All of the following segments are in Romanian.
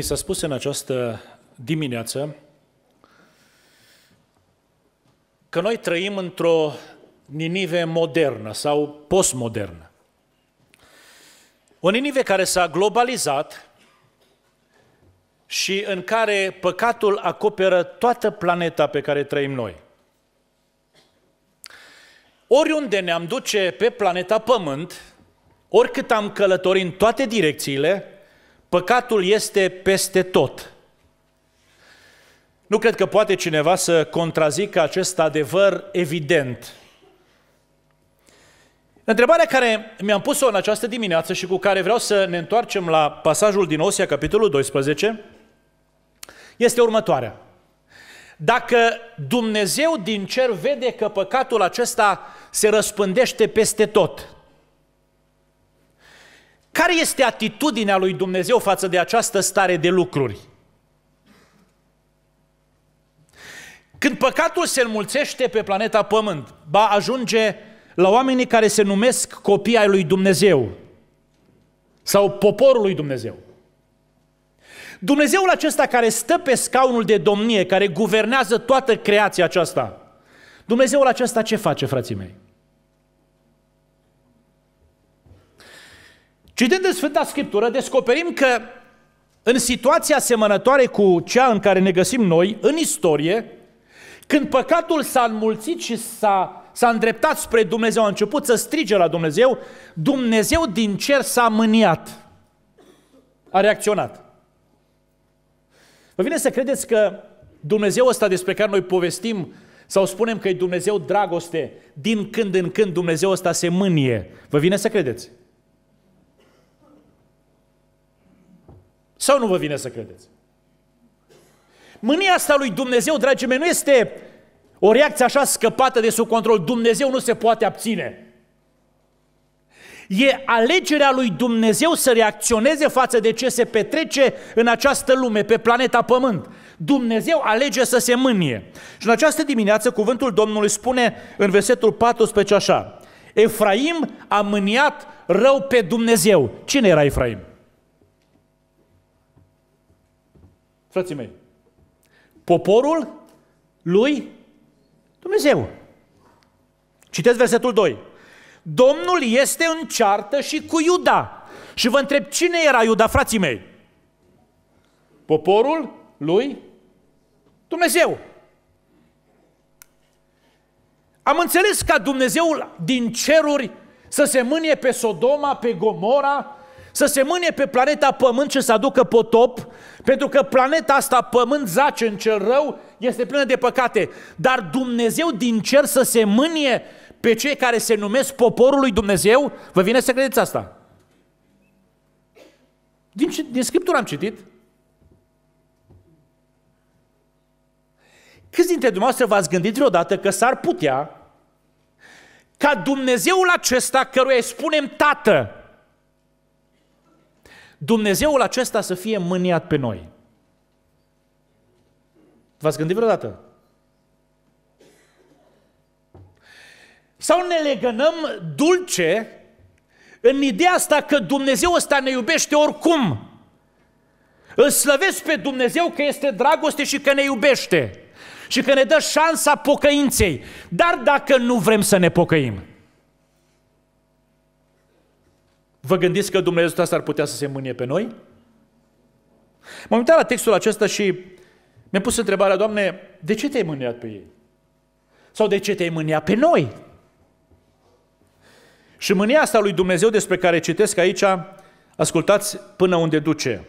Ni s-a spus în această dimineață că noi trăim într-o Ninive modernă sau postmodernă. O Ninive care s-a globalizat și în care păcatul acoperă toată planeta pe care trăim noi. Oriunde ne-am duce pe planeta Pământ, oricât am călătorit în toate direcțiile, Păcatul este peste tot. Nu cred că poate cineva să contrazică acest adevăr evident. Întrebarea care mi-am pus-o în această dimineață și cu care vreau să ne întoarcem la pasajul din Osia, capitolul 12, este următoarea. Dacă Dumnezeu din cer vede că păcatul acesta se răspândește peste tot, care este atitudinea lui Dumnezeu față de această stare de lucruri? Când păcatul se înmulțește pe planeta Pământ, ba ajunge la oamenii care se numesc copii ai lui Dumnezeu sau poporul lui Dumnezeu. Dumnezeul acesta care stă pe scaunul de domnie, care guvernează toată creația aceasta, Dumnezeul acesta ce face, frații mei? Citând în Sfânta Scriptură, descoperim că în situația asemănătoare cu cea în care ne găsim noi, în istorie, când păcatul s-a înmulțit și s-a, s-a îndreptat spre Dumnezeu, a început să strige la Dumnezeu, Dumnezeu din cer s-a mâniat. A reacționat. Vă vine să credeți că Dumnezeu ăsta despre care noi povestim sau spunem că e Dumnezeu dragoste, din când în când Dumnezeu ăsta se mânie. Vă vine să credeți? Sau nu vă vine să credeți? Mânia asta lui Dumnezeu, dragii mei, nu este o reacție așa scăpată de sub control. Dumnezeu nu se poate abține. E alegerea lui Dumnezeu să reacționeze față de ce se petrece în această lume, pe planeta Pământ. Dumnezeu alege să se mânie. Și în această dimineață cuvântul Domnului spune în versetul 14 așa. Efraim a mâniat rău pe Dumnezeu. Cine era Efraim? frații mei, poporul lui Dumnezeu. Citeți versetul 2. Domnul este în ceartă și cu Iuda. Și vă întreb, cine era Iuda, frații mei? Poporul lui Dumnezeu. Am înțeles ca Dumnezeul din ceruri să se mânie pe Sodoma, pe Gomora, să se mâne pe planeta Pământ și să aducă potop, pentru că planeta asta, Pământ, zace în cel rău, este plină de păcate. Dar Dumnezeu din cer să se mânie pe cei care se numesc poporul lui Dumnezeu? Vă vine să credeți asta? Din, din Scriptură am citit. Câți dintre dumneavoastră v-ați gândit vreodată că s-ar putea ca Dumnezeul acesta căruia îi spunem Tată, Dumnezeul acesta să fie mâniat pe noi. V-ați gândit vreodată? Sau ne legănăm dulce în ideea asta că Dumnezeu ăsta ne iubește oricum. Îl slăvesc pe Dumnezeu că este dragoste și că ne iubește și că ne dă șansa pocăinței. Dar dacă nu vrem să ne pocăim, Vă gândiți că Dumnezeu ăsta ar putea să se mânie pe noi? M-am uitat la textul acesta și mi-am pus întrebarea, Doamne, de ce te-ai mâniat pe ei? Sau de ce te-ai mâniat pe noi? Și mânia asta lui Dumnezeu despre care citesc aici, ascultați până unde duce.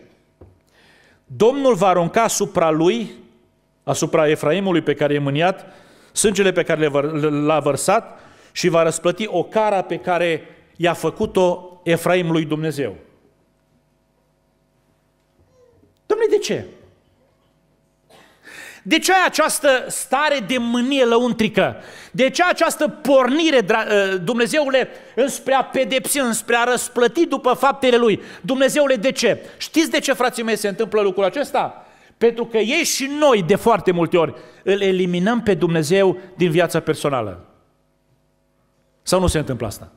Domnul va arunca asupra lui, asupra Efraimului pe care e mâniat, sângele pe care l-a vărsat și va răsplăti o cara pe care i-a făcut-o Efraim lui Dumnezeu. Domnule, de ce? De ce ai această stare de mânie lăuntrică? De ce această pornire, ă, Dumnezeule, înspre a pedepsi, înspre a răsplăti după faptele Lui? Dumnezeule, de ce? Știți de ce, frații mei, se întâmplă lucrul acesta? Pentru că ei și noi, de foarte multe ori, îl eliminăm pe Dumnezeu din viața personală. Sau nu se întâmplă asta?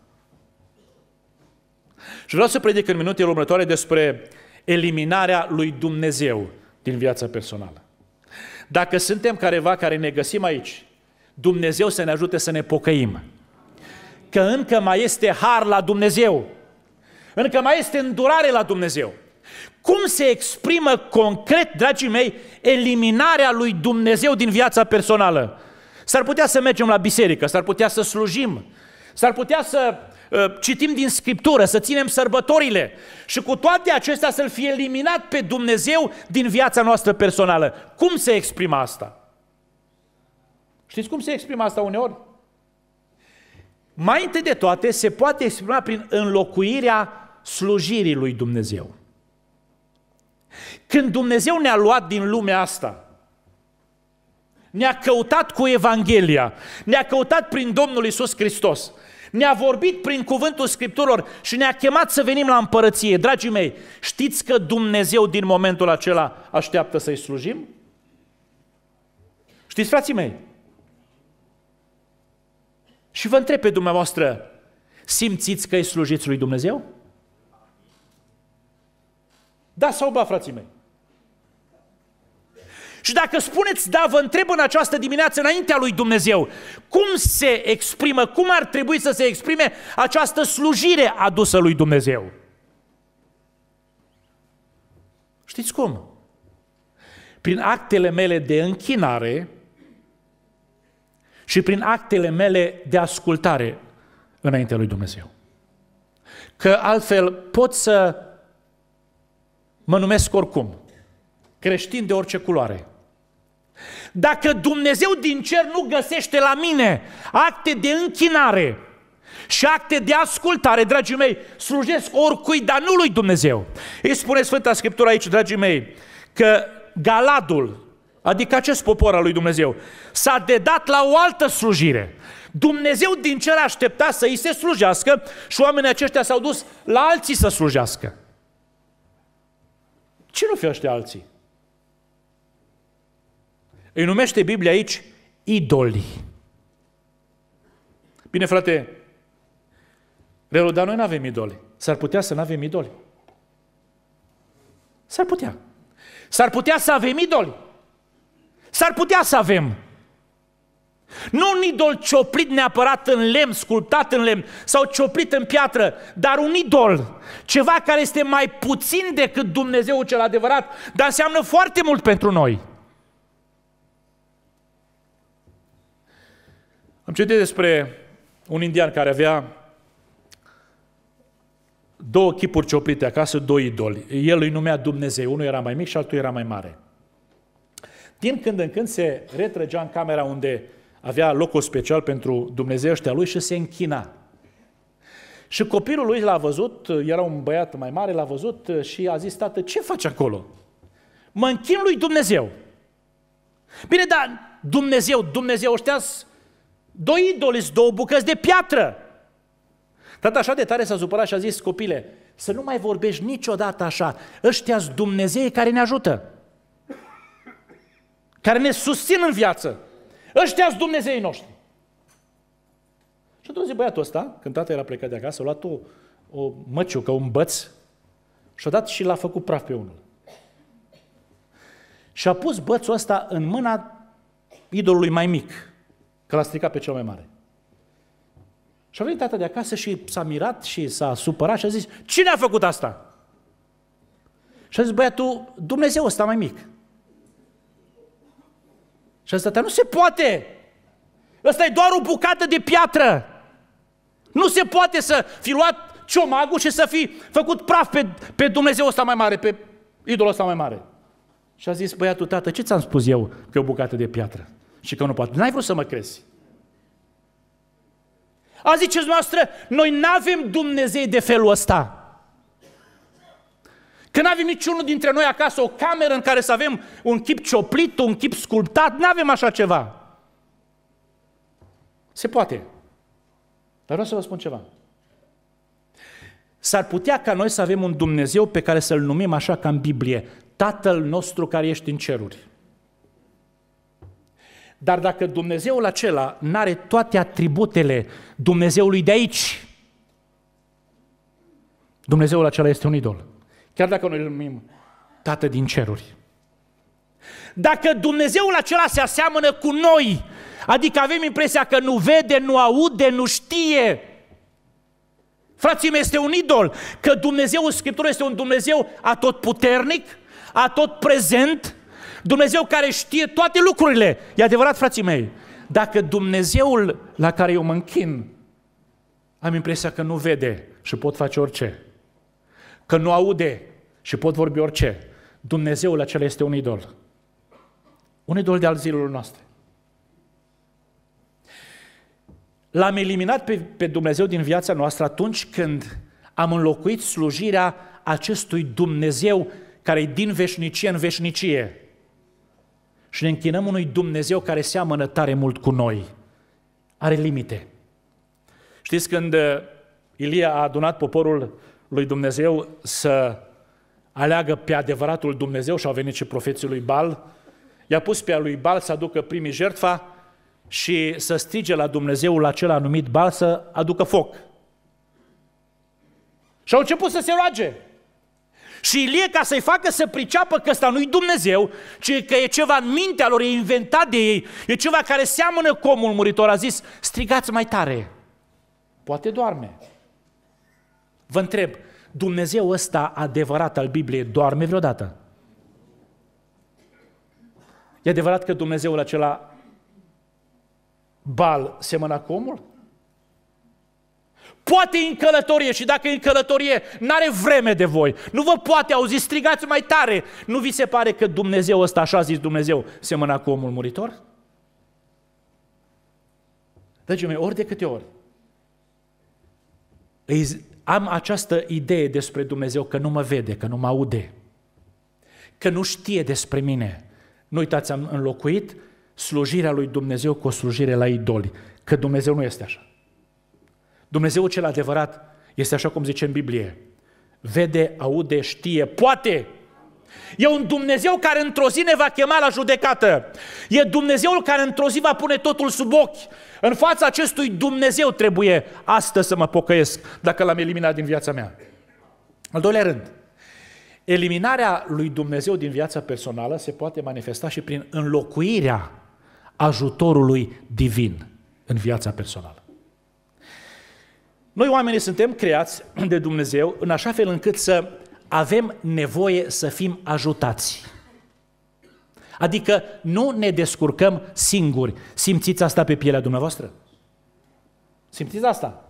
Și vreau să predic în minutele următoare despre eliminarea lui Dumnezeu din viața personală. Dacă suntem careva care ne găsim aici, Dumnezeu să ne ajute să ne pocăim. Că încă mai este har la Dumnezeu. Încă mai este îndurare la Dumnezeu. Cum se exprimă concret, dragii mei, eliminarea lui Dumnezeu din viața personală? S-ar putea să mergem la biserică, s-ar putea să slujim, s-ar putea să Ă, citim din Scriptură, să ținem sărbătorile și cu toate acestea să-L fie eliminat pe Dumnezeu din viața noastră personală. Cum se exprimă asta? Știți cum se exprimă asta uneori? Mai întâi de toate, se poate exprima prin înlocuirea slujirii lui Dumnezeu. Când Dumnezeu ne-a luat din lumea asta, ne-a căutat cu Evanghelia, ne-a căutat prin Domnul Isus Hristos, ne-a vorbit prin cuvântul Scripturilor și ne-a chemat să venim la împărăție. Dragii mei, știți că Dumnezeu din momentul acela așteaptă să-i slujim? Știți, frații mei? Și vă întreb pe dumneavoastră, simțiți că îi slujiți lui Dumnezeu? Da sau ba, frații mei? Și dacă spuneți da, vă întreb în această dimineață înaintea lui Dumnezeu, cum se exprimă, cum ar trebui să se exprime această slujire adusă lui Dumnezeu? Știți cum? Prin actele mele de închinare și prin actele mele de ascultare înaintea lui Dumnezeu. Că altfel pot să mă numesc oricum, creștin de orice culoare, dacă Dumnezeu din cer nu găsește la mine acte de închinare, și acte de ascultare, dragii mei, slujesc oricui, dar nu lui Dumnezeu. Îi spune Sfânta Scriptură aici, dragii mei, că Galadul, adică acest popor al lui Dumnezeu, s-a dedat la o altă slujire. Dumnezeu din cer aștepta să îi se slujească și oamenii aceștia s-au dus la alții să slujească. Cine nu fi ăștia alții? Îi numește Biblia aici idoli. Bine, frate, Relu, dar noi nu avem idoli. S-ar putea să nu avem idoli. S-ar putea. S-ar putea să avem idoli. S-ar putea să avem. Nu un idol cioplit neapărat în lemn, sculptat în lemn sau cioplit în piatră, dar un idol, ceva care este mai puțin decât Dumnezeu cel adevărat, dar înseamnă foarte mult pentru noi. Am citit despre un indian care avea două chipuri cioplite acasă, doi idoli. El îi numea Dumnezeu, unul era mai mic și altul era mai mare. Din când în când se retrăgea în camera unde avea locul special pentru Dumnezeu ăștia lui și se închina. Și copilul lui l-a văzut, era un băiat mai mare, l-a văzut și a zis, tată, ce faci acolo? Mă închin lui Dumnezeu. Bine, dar Dumnezeu, Dumnezeu ăștia Doi idoli, două bucăți de piatră. Tata așa de tare s-a supărat și a zis, copile, să nu mai vorbești niciodată așa. ăștia Dumnezei care ne ajută. Care ne susțin în viață. ăștia Dumnezeii noștri. Și atunci băiatul ăsta, când tata era plecat de acasă, a luat o, o măciucă, un băț, și-a dat și l-a făcut praf pe unul. Și a pus bățul ăsta în mâna idolului mai mic, Că l-a stricat pe cel mai mare. Și a venit tata de acasă și s-a mirat și s-a supărat și a zis, cine a făcut asta? Și a zis, băiatul, Dumnezeu ăsta mai mic. Și a zis, tata, nu se poate! Ăsta e doar o bucată de piatră! Nu se poate să fi luat ciomagul și să fi făcut praf pe, pe Dumnezeu ăsta mai mare, pe idolul ăsta mai mare. Și a zis, băiatul, tată, ce ți-am spus eu că e o bucată de piatră? și că nu poate. N-ai vrut să mă crezi. A ziceți noastră, noi nu avem Dumnezei de felul ăsta. Că nu avem niciunul dintre noi acasă o cameră în care să avem un chip cioplit, un chip sculptat, nu avem așa ceva. Se poate. Dar vreau să vă spun ceva. S-ar putea ca noi să avem un Dumnezeu pe care să-L numim așa ca în Biblie, Tatăl nostru care ești în ceruri. Dar dacă Dumnezeul acela nu are toate atributele Dumnezeului de aici, Dumnezeul acela este un idol. Chiar dacă noi îl numim Tată din ceruri. Dacă Dumnezeul acela se aseamănă cu noi, adică avem impresia că nu vede, nu aude, nu știe, Frații mei, este un idol, că Dumnezeul Scripturii este un Dumnezeu atotputernic, atot prezent, Dumnezeu care știe toate lucrurile. E adevărat, frații mei, dacă Dumnezeul la care eu mă închin, am impresia că nu vede și pot face orice, că nu aude și pot vorbi orice, Dumnezeul acela este un idol. Un idol de al zilelor noastre. L-am eliminat pe, pe Dumnezeu din viața noastră atunci când am înlocuit slujirea acestui Dumnezeu care e din veșnicie în veșnicie și ne închinăm unui Dumnezeu care seamănă tare mult cu noi. Are limite. Știți când uh, Ilie a adunat poporul lui Dumnezeu să aleagă pe adevăratul Dumnezeu și au venit și profeții lui Bal, i-a pus pe a lui Bal să aducă primii jertfa și să strige la Dumnezeul acela numit Bal să aducă foc. Și au început să se roage. Și Ilie, ca să-i facă să priceapă că ăsta nu-i Dumnezeu, ci că e ceva în mintea lor, e inventat de ei, e ceva care seamănă cu omul muritor, a zis, strigați mai tare. Poate doarme. Vă întreb, Dumnezeu ăsta adevărat al Bibliei doarme vreodată? E adevărat că Dumnezeul acela bal semăna cu omul? Poate e în călătorie și dacă e în călătorie, n-are vreme de voi. Nu vă poate auzi, strigați mai tare. Nu vi se pare că Dumnezeu ăsta, așa zis Dumnezeu, semăna cu omul muritor? Dragii mei, ori de câte ori am această idee despre Dumnezeu că nu mă vede, că nu mă aude, că nu știe despre mine. Nu uitați, am înlocuit slujirea lui Dumnezeu cu o slujire la idoli, că Dumnezeu nu este așa. Dumnezeu cel adevărat este așa cum zice în Biblie. Vede, aude, știe, poate. E un Dumnezeu care într-o zi ne va chema la judecată. E Dumnezeul care într-o zi va pune totul sub ochi. În fața acestui Dumnezeu trebuie astăzi să mă pocăiesc dacă l-am eliminat din viața mea. Al doilea rând, eliminarea lui Dumnezeu din viața personală se poate manifesta și prin înlocuirea ajutorului divin în viața personală. Noi oamenii suntem creați de Dumnezeu în așa fel încât să avem nevoie să fim ajutați. Adică nu ne descurcăm singuri. Simțiți asta pe pielea dumneavoastră? Simțiți asta?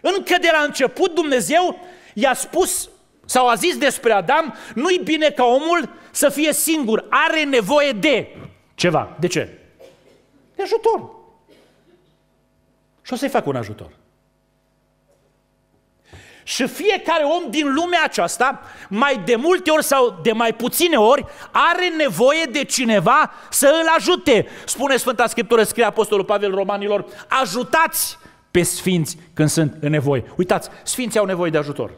Încă de la început Dumnezeu i-a spus sau a zis despre Adam, nu-i bine ca omul să fie singur, are nevoie de ceva. De ce? De ajutor. Și o să-i fac un ajutor. Și fiecare om din lumea aceasta, mai de multe ori sau de mai puține ori, are nevoie de cineva să îl ajute. Spune Sfânta Scriptură, scrie Apostolul Pavel Romanilor, ajutați pe sfinți când sunt în nevoie. Uitați, sfinții au nevoie de ajutor.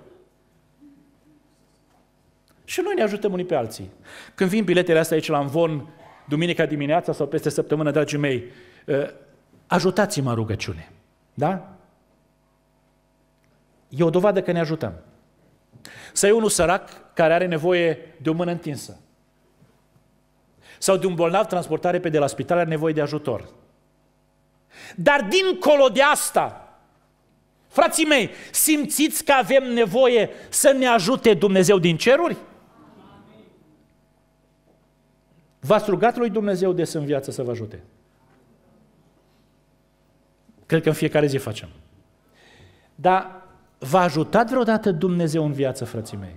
Și noi ne ajutăm unii pe alții. Când vin biletele astea aici la Amvon, duminica dimineața sau peste săptămână, dragii mei, eh, ajutați-mă rugăciune. Da? E o dovadă că ne ajutăm. Să e unul sărac care are nevoie de o mână întinsă. Sau de un bolnav transportat repede la spital are nevoie de ajutor. Dar dincolo de asta, frații mei, simțiți că avem nevoie să ne ajute Dumnezeu din ceruri? V-ați rugat lui Dumnezeu des în viață să vă ajute? Cred că în fiecare zi facem. Dar V-a ajutat vreodată Dumnezeu în viață, frății mei?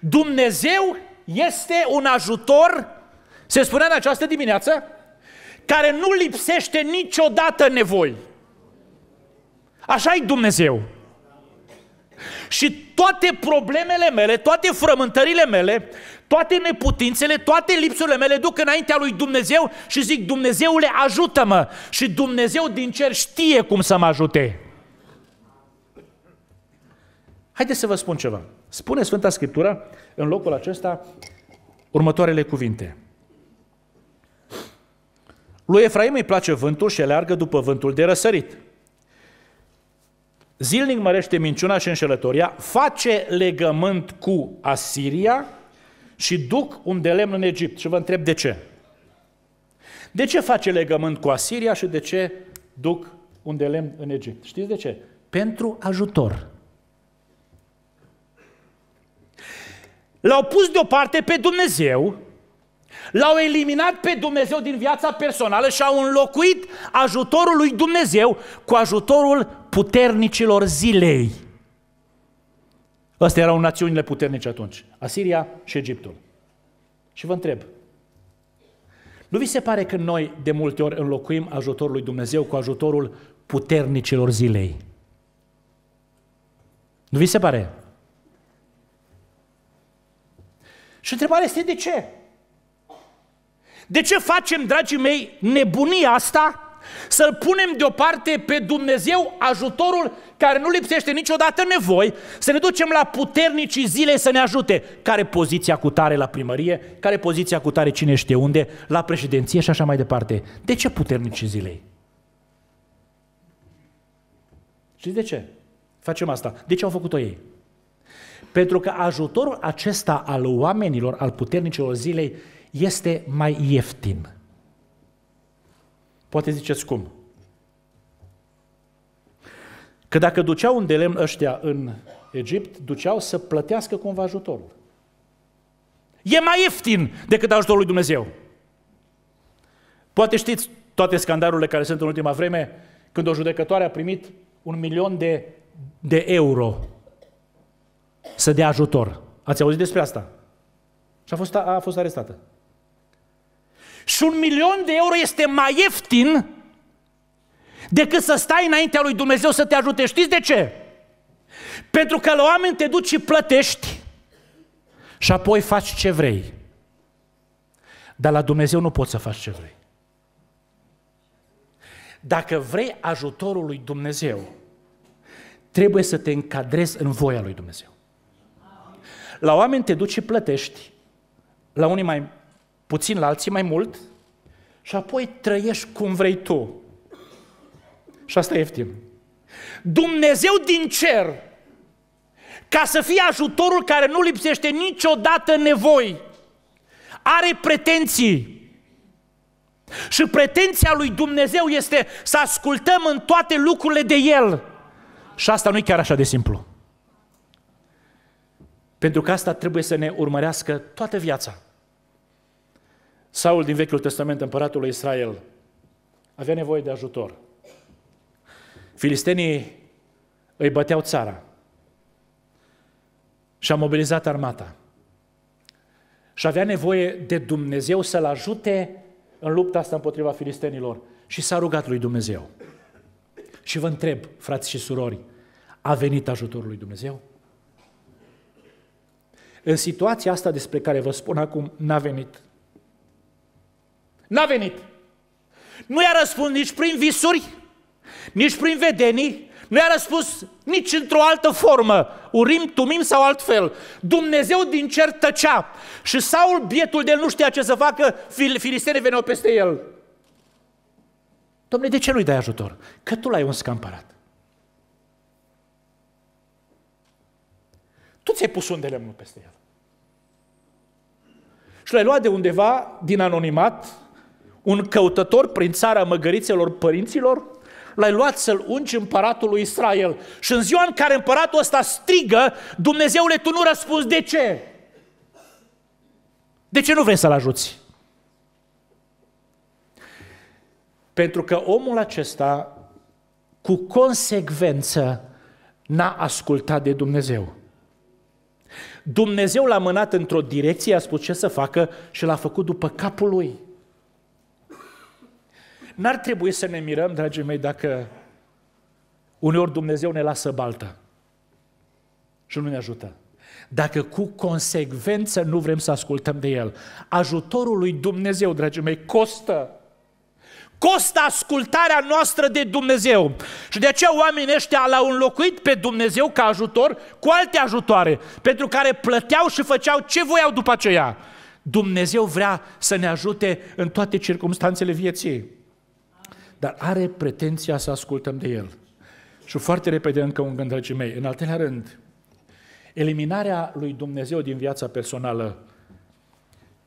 Dumnezeu este un ajutor, se spunea în această dimineață, care nu lipsește niciodată nevoi. Așa e Dumnezeu. Și toate problemele mele, toate frământările mele, toate neputințele, toate lipsurile mele duc înaintea lui Dumnezeu și zic, Dumnezeule, ajută-mă! Și Dumnezeu din cer știe cum să mă ajute. Haideți să vă spun ceva. Spune Sfânta Scriptură, în locul acesta, următoarele cuvinte. Lui Efraim îi place vântul și aleargă după vântul de răsărit zilnic mărește minciuna și înșelătoria, face legământ cu Asiria și duc un lemn în Egipt. Și vă întreb de ce. De ce face legământ cu Asiria și de ce duc un lemn în Egipt? Știți de ce? Pentru ajutor. L-au pus deoparte pe Dumnezeu, l-au eliminat pe Dumnezeu din viața personală și au înlocuit ajutorul lui Dumnezeu cu ajutorul puternicilor zilei. Astea erau națiunile puternice atunci. Asiria și Egiptul. Și vă întreb, nu vi se pare că noi de multe ori înlocuim ajutorul lui Dumnezeu cu ajutorul puternicilor zilei? Nu vi se pare? Și întrebarea este de ce? De ce facem, dragii mei, nebunia asta să-L punem deoparte pe Dumnezeu ajutorul care nu lipsește niciodată nevoi, să ne ducem la puternicii zilei să ne ajute. Care poziția cu tare la primărie, care poziția cu tare cine știe unde, la președinție și așa mai departe. De ce puternicii zilei? Știți de ce? Facem asta. De ce au făcut-o ei? Pentru că ajutorul acesta al oamenilor, al puternicilor zilei, este mai ieftin. Poate ziceți cum? Că dacă duceau un delemn ăștia în Egipt, duceau să plătească cumva ajutorul. E mai ieftin decât ajutorul lui Dumnezeu. Poate știți toate scandalurile care sunt în ultima vreme, când o judecătoare a primit un milion de, de euro să dea ajutor. Ați auzit despre asta? Și a fost, a, a fost arestată și un milion de euro este mai ieftin decât să stai înaintea lui Dumnezeu să te ajute. Știți de ce? Pentru că la oameni te duci și plătești și apoi faci ce vrei. Dar la Dumnezeu nu poți să faci ce vrei. Dacă vrei ajutorul lui Dumnezeu, trebuie să te încadrezi în voia lui Dumnezeu. La oameni te duci și plătești, la unii mai puțin la alții mai mult și apoi trăiești cum vrei tu. Și asta e ieftin. Dumnezeu din cer, ca să fie ajutorul care nu lipsește niciodată nevoi, are pretenții. Și pretenția lui Dumnezeu este să ascultăm în toate lucrurile de El. Și asta nu e chiar așa de simplu. Pentru că asta trebuie să ne urmărească toată viața. Saul din Vechiul Testament, împăratul lui Israel, avea nevoie de ajutor. Filistenii îi băteau țara și a mobilizat armata. Și avea nevoie de Dumnezeu să-l ajute în lupta asta împotriva filistenilor. Și s-a rugat lui Dumnezeu. Și vă întreb, frați și surori, a venit ajutorul lui Dumnezeu? În situația asta despre care vă spun acum, n-a venit N-a venit. Nu i-a răspuns nici prin visuri, nici prin vedenii, nu i-a răspuns nici într-o altă formă, urim, tumim sau altfel. Dumnezeu din cer tăcea și Saul, bietul de el, nu știa ce să facă, fil- filistenii veneau peste el. Domnule, de ce nu-i dai ajutor? Că tu l-ai un scamparat? Tu ți-ai pus unde lemnul peste el. Și l-ai luat de undeva, din anonimat, un căutător prin țara măgărițelor părinților, l-ai luat să-l ungi împăratul lui Israel. Și în ziua în care împăratul ăsta strigă, Dumnezeule, tu nu răspunzi de ce? De ce nu vrei să-l ajuți? Pentru că omul acesta, cu consecvență, n-a ascultat de Dumnezeu. Dumnezeu l-a mânat într-o direcție, a spus ce să facă și l-a făcut după capul lui. N-ar trebui să ne mirăm, dragii mei, dacă uneori Dumnezeu ne lasă baltă și nu ne ajută. Dacă cu consecvență nu vrem să ascultăm de El, ajutorul lui Dumnezeu, dragii mei, costă costă ascultarea noastră de Dumnezeu. Și de aceea oamenii ăștia l-au înlocuit pe Dumnezeu ca ajutor cu alte ajutoare, pentru care plăteau și făceau ce voiau după aceea. Dumnezeu vrea să ne ajute în toate circumstanțele vieții dar are pretenția să ascultăm de el. Și foarte repede încă un gând, dragii mei. În al treilea rând, eliminarea lui Dumnezeu din viața personală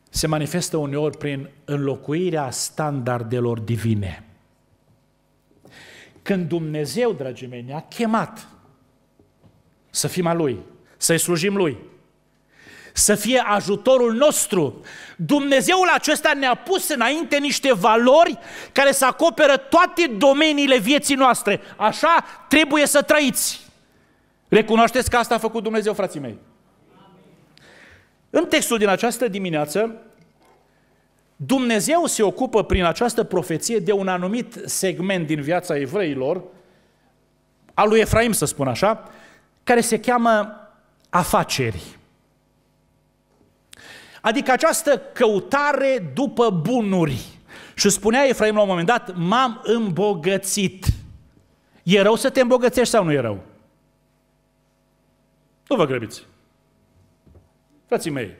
se manifestă uneori prin înlocuirea standardelor divine. Când Dumnezeu, dragii mei, ne-a chemat să fim a Lui, să-i slujim Lui, să fie ajutorul nostru. Dumnezeul acesta ne-a pus înainte niște valori care să acoperă toate domeniile vieții noastre. Așa trebuie să trăiți. Recunoașteți că asta a făcut Dumnezeu, frații mei. În textul din această dimineață, Dumnezeu se ocupă prin această profeție de un anumit segment din viața evreilor, al lui Efraim să spun așa, care se cheamă afaceri. Adică această căutare după bunuri. Și spunea Efraim la un moment dat, m-am îmbogățit. E rău să te îmbogățești sau nu e rău? Nu vă grăbiți. Frații mei,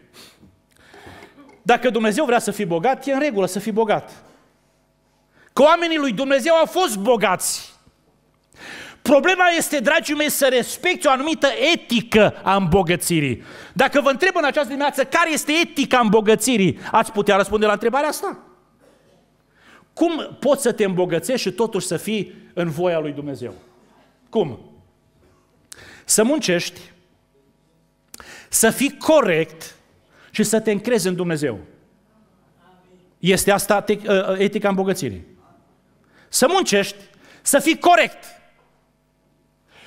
dacă Dumnezeu vrea să fii bogat, e în regulă să fii bogat. Că oamenii lui Dumnezeu au fost bogați. Problema este, dragii mei, să respecti o anumită etică a îmbogățirii. Dacă vă întreb în această dimineață care este etica îmbogățirii, ați putea răspunde la întrebarea asta. Cum poți să te îmbogățești și totuși să fii în voia lui Dumnezeu? Cum? Să muncești, să fii corect și să te încrezi în Dumnezeu. Este asta ă, ă, etica îmbogățirii. Să muncești, să fii corect,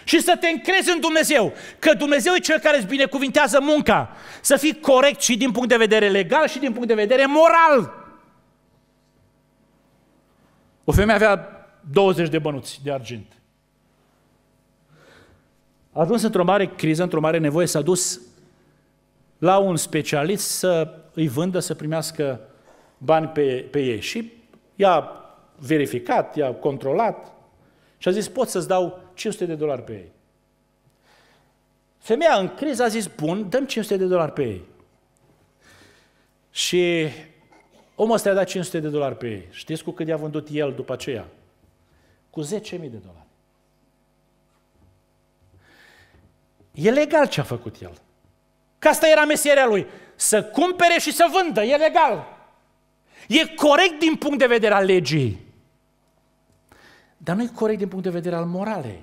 și să te încrezi în Dumnezeu, că Dumnezeu e cel care îți binecuvintează munca. Să fii corect și din punct de vedere legal și din punct de vedere moral. O femeie avea 20 de bănuți de argint. A ajuns într-o mare criză, într-o mare nevoie, s-a dus la un specialist să îi vândă, să primească bani pe, pe ei. Și i-a verificat, i-a controlat, și a zis, pot să-ți dau 500 de dolari pe ei. Femeia în criză a zis, bun, dăm 500 de dolari pe ei. Și omul ăsta i-a dat 500 de dolari pe ei. Știți cu cât i-a vândut el după aceea? Cu 10.000 de dolari. E legal ce a făcut el. Că asta era meseria lui. Să cumpere și să vândă, e legal. E corect din punct de vedere al legii. Dar nu e corect din punct de vedere al moralei.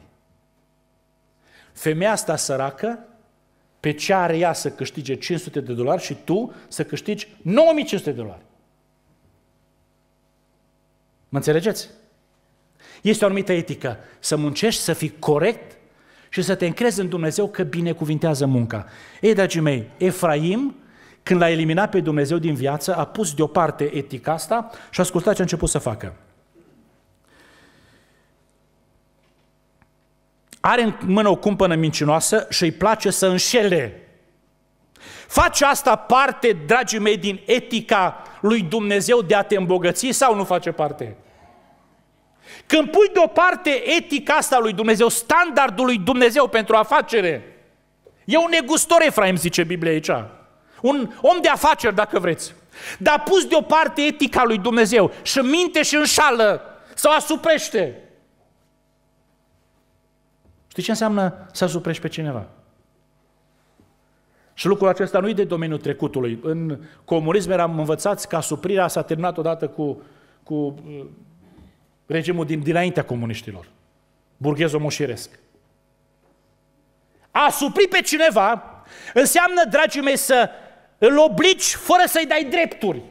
Femeia asta săracă, pe cea are ea să câștige 500 de dolari și tu să câștigi 9500 de dolari. Mă înțelegeți? Este o anumită etică. Să muncești, să fii corect și să te încrezi în Dumnezeu că binecuvintează munca. Ei, dragii mei, Efraim, când l-a eliminat pe Dumnezeu din viață, a pus deoparte etica asta și a ascultat ce a început să facă. are în mână o cumpănă mincinoasă și îi place să înșele. Face asta parte, dragii mei, din etica lui Dumnezeu de a te îmbogăți sau nu face parte? Când pui deoparte etica asta lui Dumnezeu, standardul lui Dumnezeu pentru afacere, e un negustor Efraim, zice Biblia aici. Un om de afaceri, dacă vreți. Dar pus deoparte etica lui Dumnezeu și minte și înșală sau asuprește. Știi ce înseamnă să suprești pe cineva? Și lucrul acesta nu e de domeniul trecutului. În comunism eram învățați că suprirea s-a terminat odată cu, cu uh, regimul din, dinaintea comuniștilor, Burghezul moșiresc A supri pe cineva înseamnă, dragii mei, să îl obligi fără să-i dai drepturi.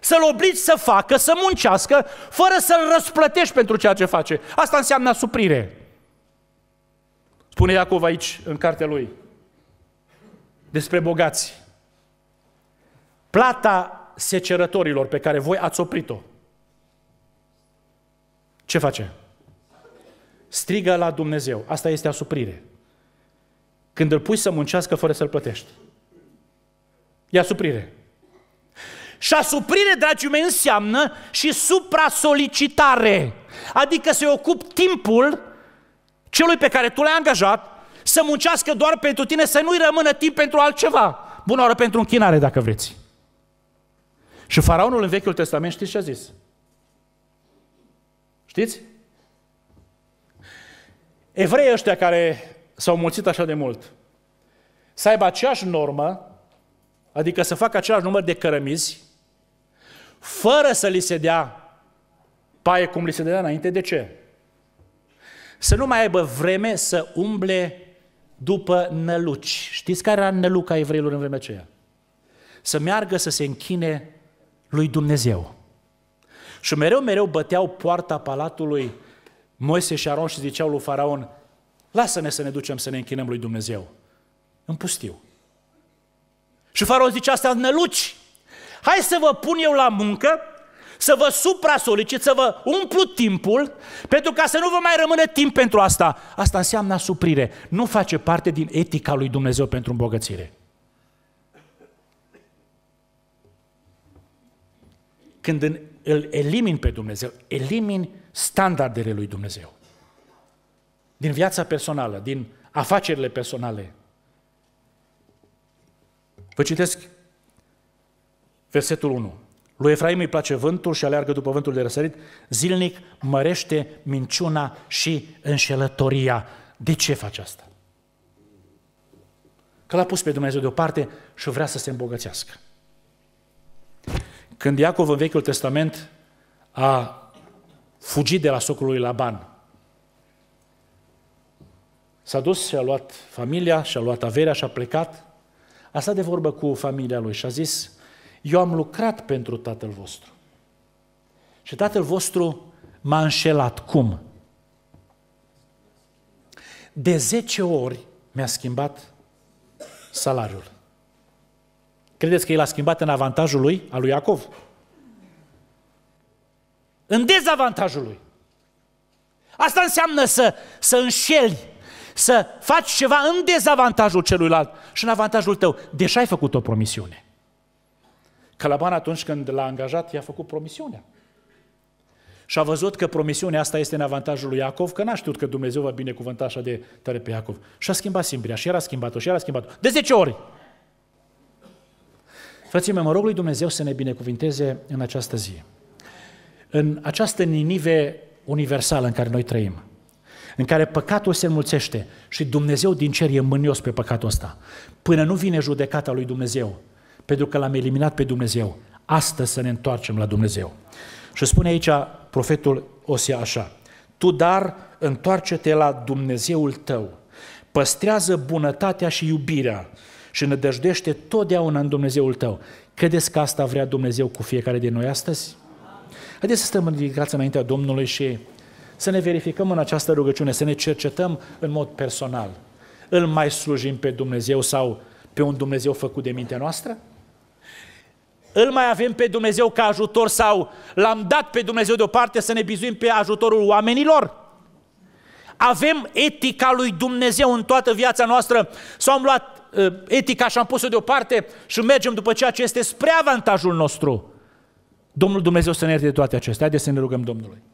Să-l obligi să facă, să muncească, fără să-l răsplătești pentru ceea ce face. Asta înseamnă suprire. Spune Iacov aici, în cartea lui, despre bogați. Plata secerătorilor pe care voi ați oprit-o, ce face? Strigă la Dumnezeu. Asta este asuprire. Când îl pui să muncească fără să-l plătești. E asuprire. Și asuprire, dragii mei, înseamnă și supra-solicitare. Adică se ocup timpul celui pe care tu l-ai angajat să muncească doar pentru tine, să nu-i rămână timp pentru altceva. Bună oară pentru închinare, dacă vreți. Și faraonul în Vechiul Testament știți ce a zis? Știți? Evrei ăștia care s-au mulțit așa de mult, să aibă aceeași normă, adică să facă același număr de cărămizi, fără să li se dea paie cum li se dea înainte. De ce? să nu mai aibă vreme să umble după năluci. Știți care era năluca evreilor în vremea aceea? Să meargă să se închine lui Dumnezeu. Și mereu, mereu băteau poarta palatului Moise și Aron și ziceau lui Faraon, lasă-ne să ne ducem să ne închinăm lui Dumnezeu. În pustiu. Și Faraon zice, astea năluci, hai să vă pun eu la muncă să vă supra-solicit, să vă umplu timpul, pentru ca să nu vă mai rămână timp pentru asta. Asta înseamnă suprire. Nu face parte din etica lui Dumnezeu pentru îmbogățire. Când îl elimin pe Dumnezeu, elimin standardele lui Dumnezeu. Din viața personală, din afacerile personale. Vă citesc versetul 1. Lui Efraim îi place vântul și aleargă după vântul de răsărit, zilnic mărește minciuna și înșelătoria. De ce face asta? Că l-a pus pe Dumnezeu deoparte și vrea să se îmbogățească. Când Iacov în Vechiul Testament a fugit de la socul lui Laban, s-a dus și a luat familia, și a luat averea și a plecat, a stat de vorbă cu familia lui și a zis, eu am lucrat pentru tatăl vostru. Și tatăl vostru m-a înșelat. Cum? De 10 ori mi-a schimbat salariul. Credeți că el a schimbat în avantajul lui, al lui Iacov? În dezavantajul lui. Asta înseamnă să, să înșeli, să faci ceva în dezavantajul celuilalt și în avantajul tău, deși ai făcut o promisiune. Calaban atunci când l-a angajat, i-a făcut promisiunea. Și a văzut că promisiunea asta este în avantajul lui Iacov, că n-a știut că Dumnezeu va binecuvânta așa de tare pe Iacov. Și a schimbat simbria, și era schimbat-o, și era schimbat-o. De 10 ori! Frații mei, mă rog lui Dumnezeu să ne binecuvinteze în această zi. În această ninive universală în care noi trăim, în care păcatul se înmulțește și Dumnezeu din cer e mânios pe păcatul ăsta, până nu vine judecata lui Dumnezeu, pentru că l-am eliminat pe Dumnezeu. Astăzi să ne întoarcem la Dumnezeu. Și spune aici profetul Osia așa, Tu dar întoarce-te la Dumnezeul tău, păstrează bunătatea și iubirea și nădăjdește totdeauna în Dumnezeul tău. Credeți că asta vrea Dumnezeu cu fiecare din noi astăzi? Haideți să stăm în ridicați înaintea Domnului și să ne verificăm în această rugăciune, să ne cercetăm în mod personal. Îl mai slujim pe Dumnezeu sau pe un Dumnezeu făcut de mintea noastră? Îl mai avem pe Dumnezeu ca ajutor sau l-am dat pe Dumnezeu deoparte să ne bizuim pe ajutorul oamenilor? Avem etica lui Dumnezeu în toată viața noastră sau am luat uh, etica și am pus-o deoparte și mergem după ceea ce este spre avantajul nostru? Domnul Dumnezeu să ne ierte toate acestea. Haideți să ne rugăm Domnului.